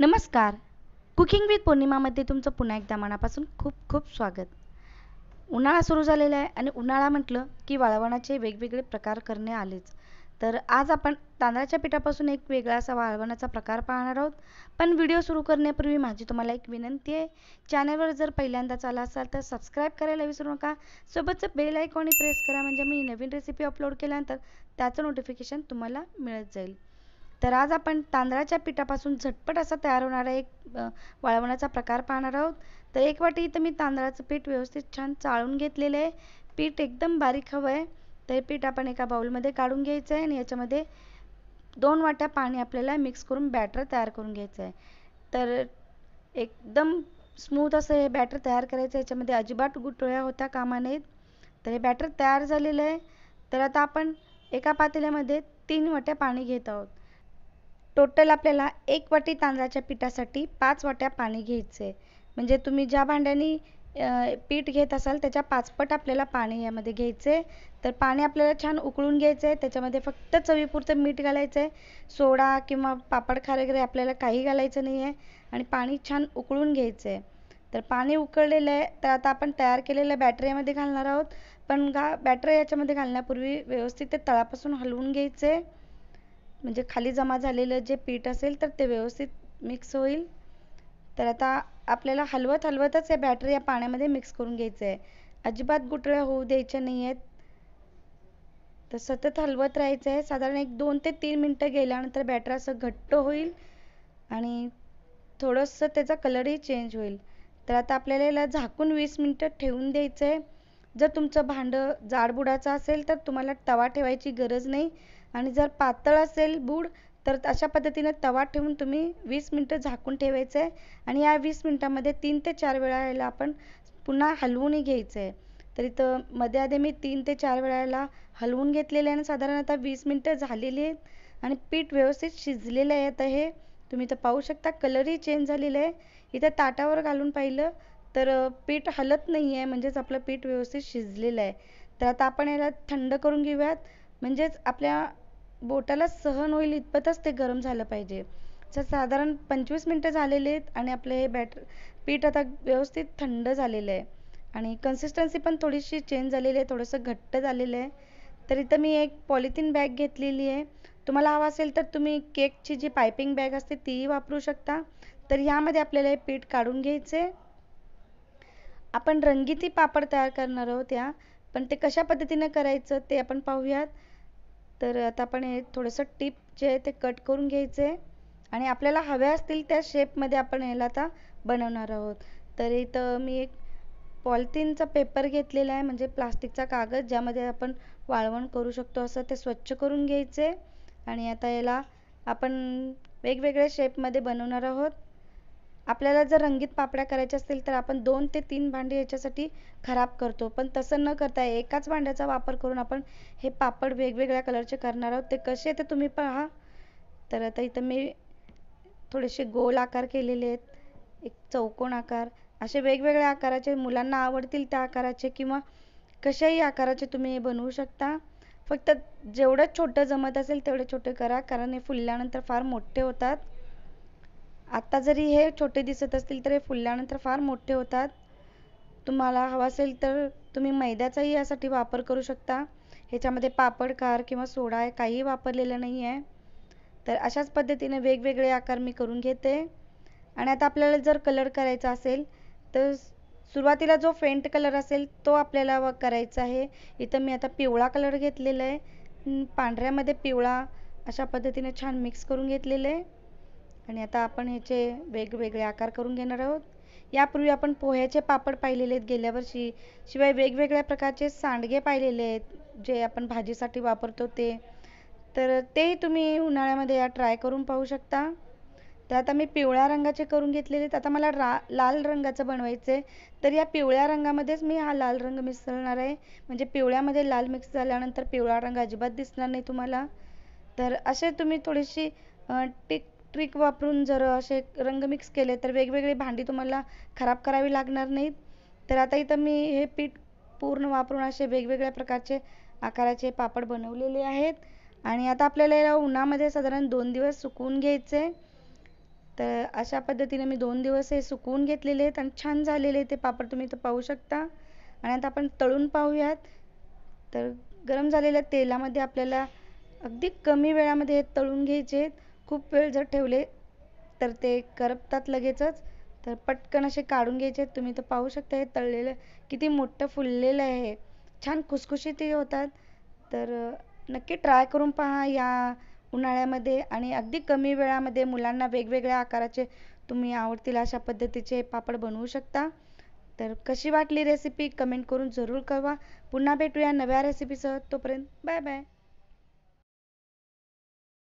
नमस्कार cooking with पौर्णिमामध्ये तुमचं पुन्हा एकदा मनापासून खूप खूप स्वागत उन्हाळा सुरू झालेला आहे आणि उन्हाळा म्हटलं की वाळवणाचे वेगवेगळे प्रकार करणे आलेच तर आज आपण तांदळाच्या पिठापासून एक वेगळा असा वाळवणाचा प्रकार पाहणार आहोत पण व्हिडिओ सुरू करण्यापूर्वी माझी तुम्हाला एक विनंती आहे चॅनलवर जर पहिल्यांदाच आला असाल तर सबस्क्राईब करायला विसरू नका सोबतचं बेल आयकॉन प्रेस करा म्हणजे मी नवीन रेसिपी अपलोड केल्यानंतर त्याचं नोटिफिकेशन तुम्हाला मिळत जाईल तर आज आपण तांदळाच्या पिठापासून झटपट असा तयार होणारा एक वाळवण्याचा प्रकार पाहणार आहोत तर एक वाटी इथं मी तांदळाचं पीठ व्यवस्थित छान चाळून घेतलेलं आहे पीठ एकदम बारीक हवं आहे ते पीठ आपण एका बाऊलमध्ये काढून घ्यायचं आहे आणि याच्यामध्ये दोन वाट्या पाणी आपल्याला मिक्स करून बॅटर तयार करून घ्यायचं आहे तर एकदम स्मूथ असं हे बॅटर तयार करायचं याच्यामध्ये अजिबात गुटोळ्या होत्या कामा नाहीत तर हे बॅटर तयार झालेलं आहे तर आता आपण एका पातेल्यामध्ये तीन वाट्या पाणी घेत आहोत टोटल आपल्याला एक वाटी तांदळाच्या पिठासाठी पाच वाट्या पाणी घ्यायचे म्हणजे तुम्ही ज्या भांड्याने पीठ घेत असाल त्याच्या पाचपट आपल्याला पाणी यामध्ये घ्यायचे तर पाणी आपल्याला छान उकळून घ्यायचं आहे त्याच्यामध्ये फक्त चवीपुरतं मीठ घालायचं आहे सोडा किंवा पापड खार वगैरे आपल्याला काही घालायचं नाही आहे आणि पाणी छान उकळून घ्यायचं आहे तर पाणी उकळलेलं आहे तर आता आपण तयार केलेलं बॅटर यामध्ये घालणार आहोत पण गा बॅटर याच्यामध्ये घालण्यापूर्वी व्यवस्थित ते तळापासून हलवून घ्यायचे म्हणजे खाली जमा झालेलं जे पीठ असेल तर ते व्यवस्थित मिक्स होईल तर आता आपल्याला हलवत हलवतच हे बॅटर या पाण्यामध्ये मिक्स करून घ्यायचं आहे अजिबात गुटळ्या होऊ द्यायच्या नाही आहेत तर सतत हलवत राहायचं आहे साधारण एक दोन ते तीन मिनटं गेल्यानंतर बॅटर असं घट्ट होईल आणि थोडंसं त्याचा कलरही चेंज होईल तर आता आपल्याला याला झाकून वीस मिनटं ठेवून द्यायचं आहे जर तुमचं भांडं जाडबुडाचं असेल तर तुम्हाला तवा ठेवायची गरज नाही आणि जर पातळ असेल बूड तर अशा पद्धतीने तवा ठेवून तुम्ही वीस मिनटं झाकून ठेवायचं आहे आणि या वीस मिनटामध्ये तीन ते चार वेळा याला आपण पुन्हा हलवूनही घ्यायचं आहे तर इथं मध्ये आधी मी तीन ते चार वेळाला हलवून घेतलेले आहे आणि साधारण आता वीस मिनटं झालेली आहेत आणि पीठ व्यवस्थित शिजलेलं आहे आता हे तुम्ही तर पाहू शकता कलरही चेंज झालेला आहे इथं ताटावर घालून पाहिलं तर पीठ हलत नाही आहे म्हणजेच आपलं पीठ व्यवस्थित शिजलेलं आहे तर आता आपण याला थंड करून घेऊयात म्हणजेच आपल्या बोटाला सहन होईल इतपतच ते गरम झालं पाहिजे साधारण पंचवीस मिनटं झालेले आहेत आणि आपलं हे बॅटर पीठ आता व्यवस्थित थंड झालेलं आहे आणि कन्सिस्टन्सी पण थोडीशी चेंज झालेली आहे थोडंसं घट्ट झालेलं आहे तर इथं मी एक पॉलिथिन बॅग घेतलेली आहे तुम्हाला हवा असेल तर तुम्ही केकची जी पायपिंग बॅग असते तीही वापरू शकता तर ह्यामध्ये आपल्याला हे पीठ काढून घ्यायचे आपण रंगीती पापड तयार करणार आहोत या पण ते कशा पद्धतीने करायचं ते आपण पाहूयात तर आता आपण हे थोडंसं टिप जे आहे ते कट करून घ्यायचे आहे आणि आपल्याला हव्या असतील त्या शेपमध्ये आपण याला आता बनवणार आहोत तर इथं मी एक पॉलिथिनचा पेपर घेतलेला आहे म्हणजे प्लास्टिकचा कागद ज्यामध्ये आपण वाळवण करू शकतो असं ते स्वच्छ करून घ्यायचे आणि आता याला आपण वेगवेगळ्या शेपमध्ये बनवणार आहोत आपल्याला जर रंगीत पापड्या करायच्या असतील तर आपण दोन ते तीन भांडी याच्यासाठी खराब करतो पण तसं न करता एकाच भांड्याचा वापर करून आपण हे पापड वेगवेगळ्या कलरचे करणार आहोत ते कसे ते तुम्ही पहा तर आता इथं मी थोडेसे गोल आकार केलेले आहेत एक चौकोन आकार असे वेगवेगळ्या आकाराचे मुलांना आवडतील त्या आकाराचे किंवा कशाही आकाराचे तुम्ही हे बनवू शकता फक्त जेवढं छोटं जमत असेल तेवढे छोटे करा कारण हे फुलल्यानंतर फार मोठे होतात आत्ता जरी हे छोटे दिसत असतील तर हे फुलल्यानंतर फार मोठे होतात तुम्हाला हवा असेल तर तुम्ही मैद्याचाही यासाठी वापर करू शकता ह्याच्यामध्ये पापड कार किंवा सोडा काही वापरलेलं नाही आहे तर अशाच पद्धतीने वेगवेगळे आकार मी करून घेते आणि आता आपल्याला जर कलर करायचा असेल तर सुरुवातीला जो फेंट कलर असेल तो आपल्याला करायचा आहे इथं मी आता पिवळा कलर घेतलेला आहे पांढऱ्यामध्ये पिवळा अशा पद्धतीने छान मिक्स करून घेतलेलं आहे आणि आता आपण ह्याचे वेगवेगळे आकार करून घेणार आहोत यापूर्वी आपण पोह्याचे पापड पाहिलेले आहेत गेल्या वर्षी शिवाय वेगवेगळ्या प्रकारचे सांडगे पाहिलेले आहेत जे आपण भाजीसाठी वापरतो ते तर तेही तुम्ही उन्हाळ्यामध्ये या ट्राय करून पाहू शकता तर आता मी पिवळ्या रंगाचे करून घेतलेले आहेत आता मला रा लाल रंगाचं बनवायचं आहे तर या पिवळ्या रंगामध्येच मी हा लाल रंग मिसळणार आहे म्हणजे पिवळ्यामध्ये लाल मिक्स झाल्यानंतर पिवळा रंग अजिबात दिसणार नाही तुम्हाला तर असे तुम्ही थोडीशी टिक ट्रिक वापरून जर असे रंग मिक्स केले तर वेगवेगळी भांडी तुम्हाला खराब करावी लागणार नाहीत तर आता इथं मी हे पीठ पूर्ण वापरून असे वेगवेगळ्या प्रकारचे आकाराचे पापड बनवलेले आहेत आणि आता आपल्याला याला उन्हामध्ये साधारण दोन दिवस सुकवून घ्यायचे तर अशा पद्धतीने मी दोन दिवस हे सुकवून घेतलेले आहेत आणि छान झालेले ते पापड तुम्ही इथं पाहू शकता आणि आता आपण तळून पाहूयात तर गरम झालेल्या तेलामध्ये आपल्याला अगदी कमी वेळामध्ये हे तळून घ्यायचे आहेत खूप वेळ जर ठेवले तर ते करपतात लगेचच तर पटकन असे काढून घ्यायचे तुम्ही तर पाहू शकता हे तळलेलं किती मोठं फुललेलं आहे छान खुसखुशीत होतात तर नक्की ट्राय करून पहा या उन्हाळ्यामध्ये आणि अगदी कमी वेळामध्ये मुलांना वेगवेगळ्या आकाराचे तुम्ही आवडतील अशा पद्धतीचे पापड बनवू शकता तर कशी वाटली रेसिपी कमेंट करून जरूर कळवा पुन्हा भेटूया नव्या रेसिपीसह तोपर्यंत बाय बाय